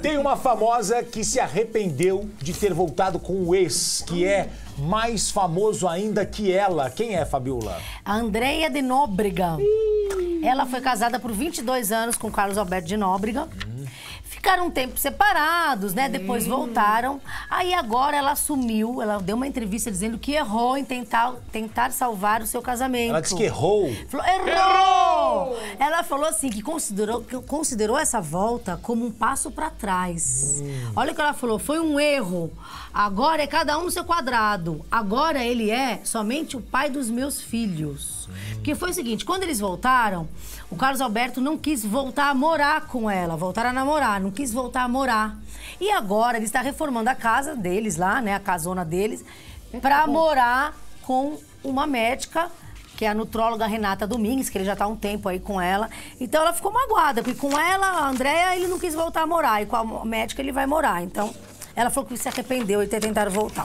Tem uma famosa que se arrependeu de ter voltado com o ex, que é mais famoso ainda que ela. Quem é, Fabiola? A Andrea de Nóbrega. Ela foi casada por 22 anos com Carlos Alberto de Nóbrega. Ficaram um tempo separados, né? Depois hum. voltaram. Aí agora ela assumiu, ela deu uma entrevista dizendo que errou em tentar, tentar salvar o seu casamento. Ela disse que errou. Falou, errou! errou! ela falou assim que considerou, considerou essa volta como um passo para trás. Hum. Olha o que ela falou, foi um erro. Agora é cada um no seu quadrado. Agora ele é somente o pai dos meus filhos. Porque hum. foi o seguinte, quando eles voltaram, o Carlos Alberto não quis voltar a morar com ela, voltar a namorar, não quis voltar a morar. E agora ele está reformando a casa deles lá, né, a casona deles, é, para morar com uma médica que é a nutróloga Renata Domingues, que ele já está há um tempo aí com ela. Então ela ficou magoada, porque com ela, a Andréia, ele não quis voltar a morar. E com a médica ele vai morar. Então, ela falou que se arrependeu de ter tentado voltar.